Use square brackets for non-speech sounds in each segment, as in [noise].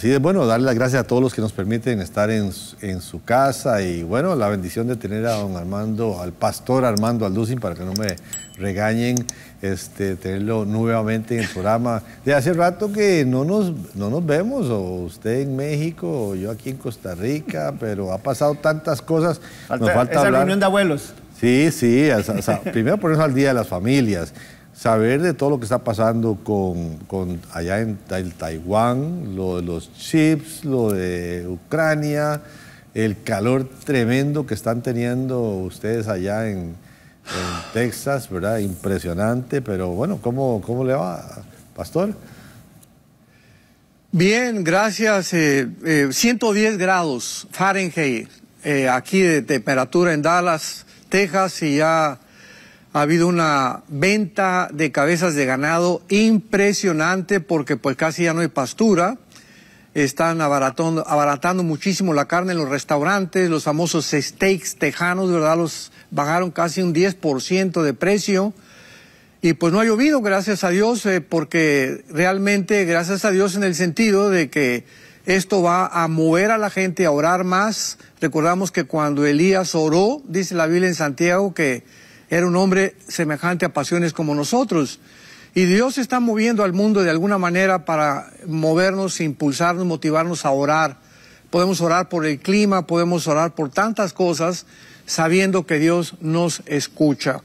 Así es, bueno, darle las gracias a todos los que nos permiten estar en, su casa y bueno, la bendición de tener a don Armando, al pastor Armando Alducin, para que no me regañen, este, tenerlo nuevamente en el programa. De hace rato que no nos, nos vemos, o usted en México, o yo aquí en Costa Rica, pero ha pasado tantas cosas. nos falta esa reunión de abuelos. Sí, sí, primero ponernos al día de las familias saber de todo lo que está pasando con, con allá en Taiwán, lo de los chips, lo de Ucrania, el calor tremendo que están teniendo ustedes allá en, Texas, ¿verdad? Impresionante, pero bueno, ¿cómo, cómo le va, Pastor? Bien, gracias. 110 eh, eh, grados Fahrenheit eh, aquí de temperatura en Dallas, Texas, y ya ha habido una venta de cabezas de ganado impresionante porque pues casi ya no hay pastura. Están abaratando, muchísimo la carne en los restaurantes, los famosos steaks tejanos, ¿verdad? Los bajaron casi un 10% de precio. Y pues no ha llovido, gracias a Dios, eh, porque realmente, gracias a Dios en el sentido de que esto va a mover a la gente a orar más. Recordamos que cuando Elías oró, dice la Biblia en Santiago, que era un hombre semejante a pasiones como nosotros. Y Dios está moviendo al mundo de alguna manera para movernos, impulsarnos, motivarnos a orar. Podemos orar por el clima, podemos orar por tantas cosas, sabiendo que Dios nos escucha.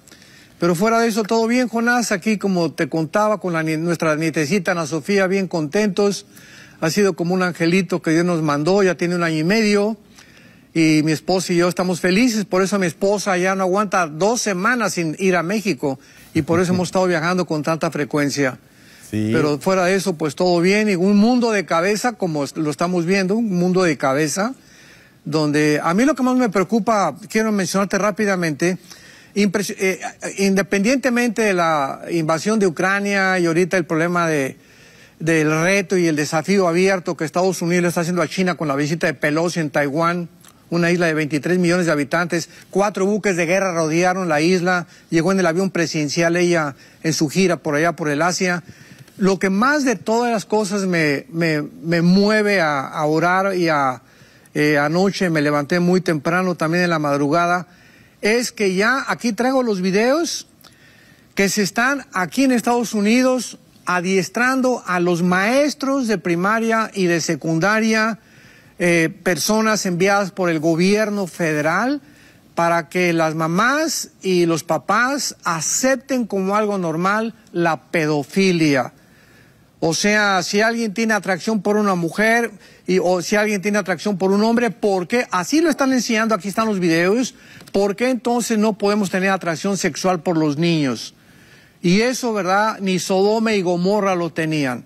Pero fuera de eso, todo bien, Jonás. Aquí, como te contaba, con nuestra nietecita Ana Sofía, bien contentos. Ha sido como un angelito que Dios nos mandó, ya tiene un año y medio y mi esposa y yo estamos felices, por eso mi esposa ya no aguanta dos semanas sin ir a México y por eso [laughs] hemos estado viajando con tanta frecuencia. Pero fuera de eso, pues todo bien y un mundo de cabeza, como lo estamos viendo, un mundo de cabeza, donde a mí lo que más me preocupa, quiero mencionarte rápidamente, eh, eh, independientemente de la invasión de Ucrania y ahorita el problema de, del reto y el desafío abierto que Estados Unidos está haciendo a China con la visita de Pelosi en Taiwán, una isla de 23 millones de habitantes. Cuatro buques de guerra rodearon la isla. Llegó en el avión presidencial ella en su gira por allá, por el Asia. Lo que más de todas las cosas me, mueve a, orar y a eh, anoche me levanté muy temprano también en la madrugada es que ya aquí traigo los videos que se están aquí en Estados Unidos adiestrando a los maestros de primaria y de secundaria eh, personas enviadas por el gobierno federal para que las mamás y los papás acepten como algo normal la pedofilia. O sea, si alguien tiene atracción por una mujer y, o si alguien tiene atracción por un hombre, ¿por qué? Así lo están enseñando, aquí están los videos, ¿por qué entonces no podemos tener atracción sexual por los niños? Y eso, ¿verdad? Ni Sodoma y Gomorra lo tenían.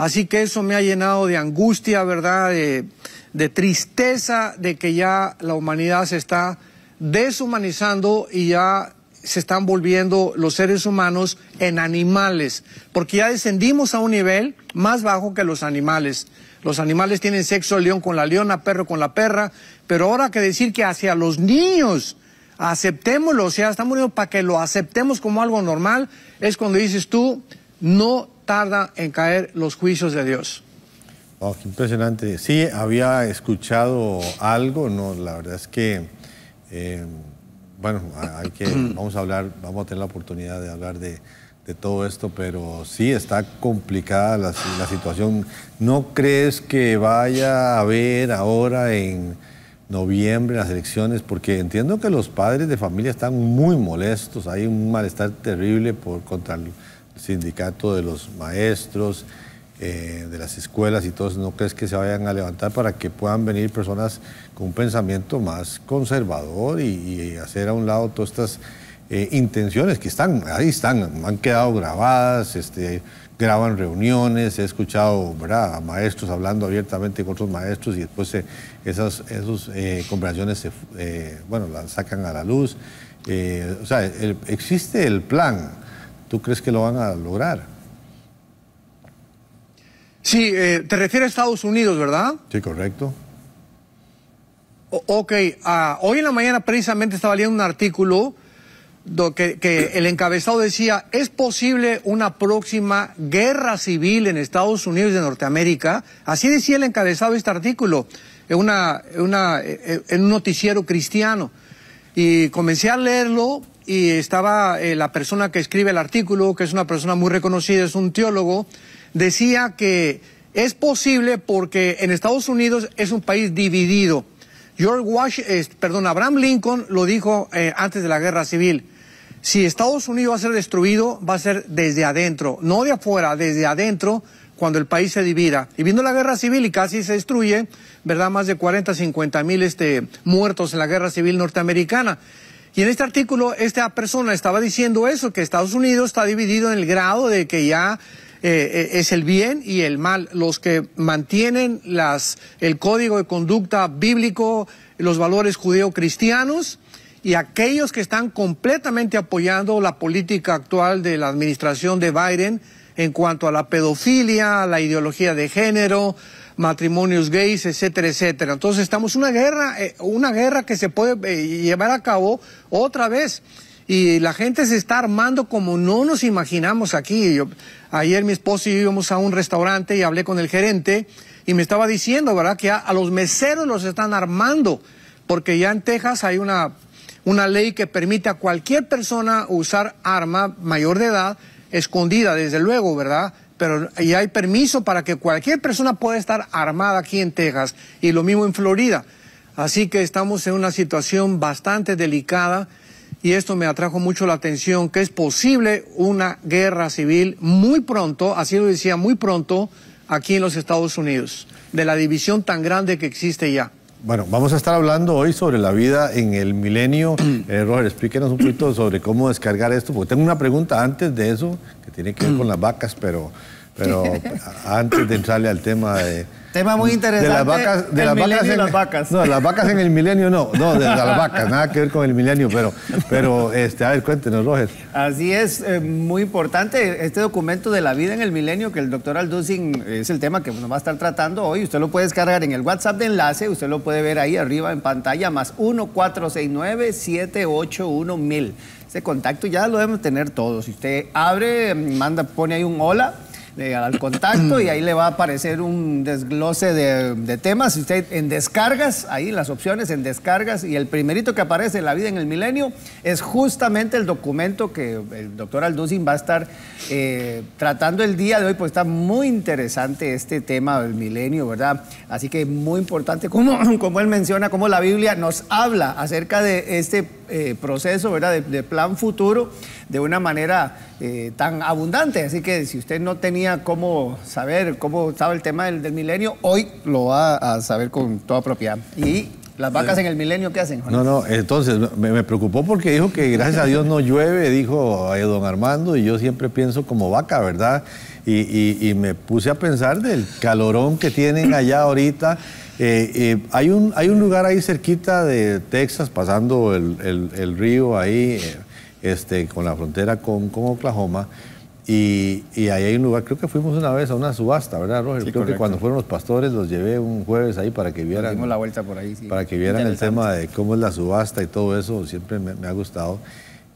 Así que eso me ha llenado de angustia, ¿verdad? De, tristeza de que ya la humanidad se está deshumanizando y ya se están volviendo los seres humanos en animales, porque ya descendimos a un nivel más bajo que los animales. Los animales tienen sexo león con la leona, perro con la perra, pero ahora que decir que hacia los niños aceptémoslo, o sea, estamos para que lo aceptemos como algo normal, es cuando dices tú, no tarda en caer los juicios de Dios. Oh, qué impresionante. Sí, había escuchado algo, no, la verdad es que, eh, bueno, hay que, [clears throat] vamos a hablar, vamos a tener la oportunidad de hablar de, todo esto, pero sí está complicada la, la, situación. ¿No crees que vaya a haber ahora en noviembre las elecciones? Porque entiendo que los padres de familia están muy molestos, hay un malestar terrible por contra sindicato de los maestros, eh, de las escuelas y todos, ¿no crees que se vayan a levantar para que puedan venir personas con un pensamiento más conservador y, hacer a un lado todas estas eh, intenciones que están, ahí están, han quedado grabadas, este, graban reuniones, he escuchado maestros hablando abiertamente con otros maestros y después eh, esas conversaciones se, bueno, las sacan a la luz. o sea, existe el plan ¿Tú crees que lo van a lograr? Sí, eh, te refieres a Estados Unidos, ¿verdad? Sí, correcto. ok, ah, hoy en la mañana precisamente estaba leyendo un artículo que, el encabezado decía, ¿es posible una próxima guerra civil en Estados Unidos de Norteamérica? Así decía el encabezado de este artículo, en, una, una, eh, eh, en un noticiero cristiano. Y comencé a leerlo y estaba eh, la persona que escribe el artículo, que es una persona muy reconocida, es un teólogo, decía que es posible porque en Estados Unidos es un país dividido. George Washington, perdón, Abraham Lincoln lo dijo eh, antes de la Guerra Civil. Si Estados Unidos va a ser destruido, va a ser desde adentro, no de afuera, desde adentro, cuando el país se divida. Y viendo la guerra civil y casi se destruye, ¿verdad? Más de 40, 50 mil este, muertos en la guerra civil norteamericana. Y en este artículo, esta persona estaba diciendo eso, que Estados Unidos está dividido en el grado de que ya eh, eh, es el bien y el mal. Los que mantienen las, el código de conducta bíblico, los valores judeocristianos y aquellos que están completamente apoyando la política actual de la administración de Biden en cuanto a la pedofilia, la ideología de género, matrimonios gays, etcétera, etcétera. Entonces estamos una guerra, eh, una guerra que se puede eh, llevar a cabo otra vez. Y la gente se está armando como no nos imaginamos aquí. ayer mi esposo y yo íbamos a un restaurante y hablé con el gerente y me estaba diciendo, ¿verdad?, que a, a los meseros los están armando, porque ya en Texas hay una una ley que permite a cualquier persona usar arma mayor de edad, escondida desde luego, ¿verdad? pero y hay permiso para que cualquier persona pueda estar armada aquí en Texas y lo mismo en Florida. Así que estamos en una situación bastante delicada y esto me atrajo mucho la atención, que es posible una guerra civil muy pronto, así lo decía, muy pronto aquí en los Estados Unidos, de la división tan grande que existe ya. Bueno, vamos a estar hablando hoy sobre la vida en el milenio. [clears throat] Eh, Roger, explíquenos un poquito sobre cómo descargar esto, porque tengo una pregunta antes de eso, que tiene que ver con las vacas, pero pero [laughs] antes de entrarle al tema de... Tema muy interesante. De las vacas, de las, vacas en, las vacas. No, las vacas en el milenio no, no, de, las vacas, nada que ver con el milenio, pero, pero este, a ver, cuéntenos, Roger. Así es, eh, muy importante este documento de la vida en el milenio que el doctor Alducin es el tema que nos va a estar tratando hoy. Usted lo puede descargar en el WhatsApp de enlace, usted lo puede ver ahí arriba en pantalla, más 1469 781000 Ese contacto ya lo debemos tener todos. Si usted abre, manda, pone ahí un hola eh, al contacto y ahí le va a aparecer un desglose de, temas. usted en descargas, ahí las opciones en descargas y el primerito que aparece en la vida en el milenio es justamente el documento que el doctor Aldusin va a estar eh, tratando el día de hoy, pues está muy interesante este tema del milenio, ¿verdad? Así que muy importante, como, [clears throat] como él menciona, como la Biblia nos habla acerca de este eh, proceso, ¿verdad? De, plan futuro de una manera eh, tan abundante. Así que si usted no tenía cómo saber cómo estaba el tema del, milenio, hoy lo va a saber con toda propiedad. Y las vacas en el milenio, ¿qué hacen? No, no, entonces me, preocupó porque dijo que gracias a Dios no llueve, dijo don Armando, y yo siempre pienso como vaca, ¿verdad? y me puse a pensar del calorón que tienen allá ahorita eh, eh, hay, un, hay un lugar ahí cerquita de Texas, pasando el, río ahí, eh, este, con la frontera con, Oklahoma. Y, ahí hay un lugar, creo que fuimos una vez a una subasta, ¿verdad, Roger? creo que cuando fueron los pastores los llevé un jueves ahí para que vieran. Dimos la vuelta por ahí, sí. Para que vieran el tema de cómo es la subasta y todo eso, siempre me, me ha gustado.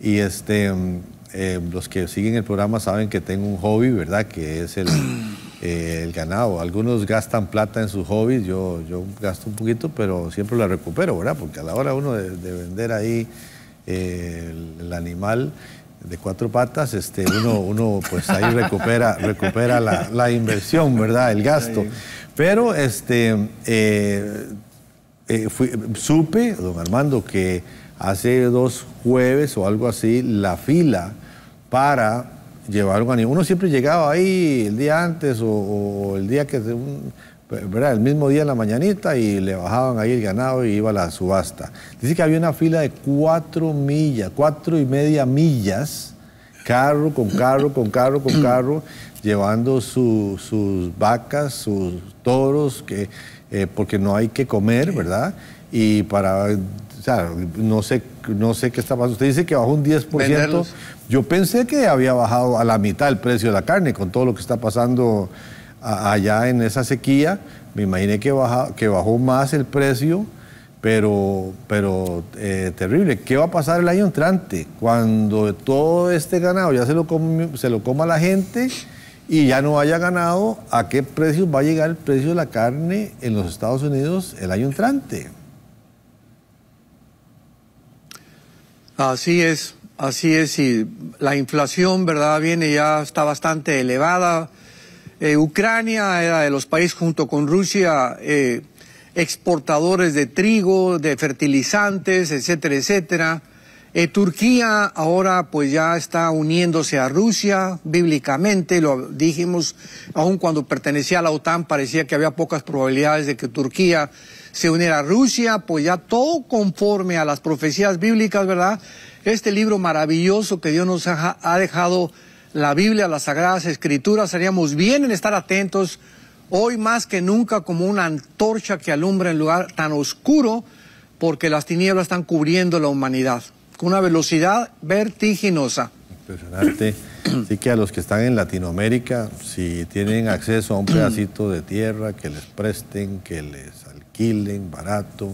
Y este, mm, los que siguen el programa saben que tengo un hobby, ¿verdad? Que es el. Eh, el ganado. Algunos gastan plata en sus hobbies, yo, yo gasto un poquito, pero siempre la recupero, ¿verdad? Porque a la hora uno de, vender ahí eh, el, animal de cuatro patas, este, uno, pues ahí [laughs] recupera, recupera la, inversión, ¿verdad? El gasto. Pero este, eh, supe, don Armando, que hace dos jueves o algo así, la fila para uno siempre llegaba ahí el día antes o, el día que el mismo día en la mañanita y le bajaban ahí el ganado y iba a la subasta. Dice que había una fila de cuatro millas, cuatro y media millas, carro con carro, con carro, con carro llevando sus vacas, sus toros, que, eh, porque no hay que comer, ¿verdad? Y para, o sea, no sé, no sé qué está pasando. Usted dice que bajó un 10%. Yo pensé que había bajado a la mitad el precio de la carne con todo lo que está pasando allá en esa sequía. Me imaginé que, baja, que bajó más el precio pero, pero eh, terrible. ¿Qué va a pasar el año entrante? Cuando todo este ganado ya se lo, come, se lo coma la gente y ya no haya ganado a qué precio va a llegar el precio de la carne en los Estados Unidos el año entrante. Así es, así es, y la inflación, ¿verdad? Viene ya, está bastante elevada. Eh, Ucrania era de los países junto con Rusia eh, exportadores de trigo, de fertilizantes, etcétera, etcétera. Eh, Turquía ahora pues ya está uniéndose a Rusia bíblicamente, lo dijimos, aun cuando pertenecía a la OTAN parecía que había pocas probabilidades de que Turquía se uniera a Rusia, pues ya todo conforme a las profecías bíblicas, ¿verdad? Este libro maravilloso que Dios nos ha, ha dejado, la Biblia, las Sagradas Escrituras, haríamos bien en estar atentos hoy más que nunca como una antorcha que alumbra en lugar tan oscuro porque las tinieblas están cubriendo la humanidad con una velocidad vertiginosa. Impresionante. [clears throat] Así que a los que están en Latinoamérica, si tienen acceso a un [clears throat] pedacito de tierra, que les presten, que les alquilen barato,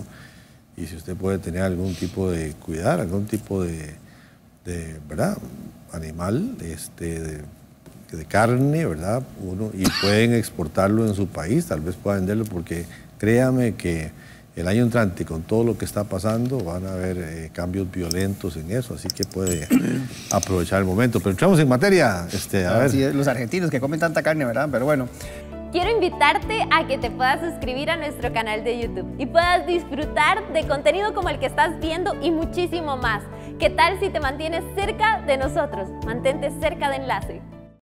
y si usted puede tener algún tipo de cuidar, algún tipo de, de ¿verdad? animal, este, de, carne, ¿verdad? Uno, y pueden exportarlo en su país, tal vez pueda venderlo, porque créame que el año entrante, con todo lo que está pasando, van a haber eh, cambios violentos en eso, así que puede [clears throat] aprovechar el momento. Pero entramos en materia. Este, a ver. los argentinos que comen tanta carne, ¿verdad? Pero bueno. Quiero invitarte a que te puedas suscribir a nuestro canal de YouTube y puedas disfrutar de contenido como el que estás viendo y muchísimo más. ¿Qué tal si te mantienes cerca de nosotros? Mantente cerca de Enlace.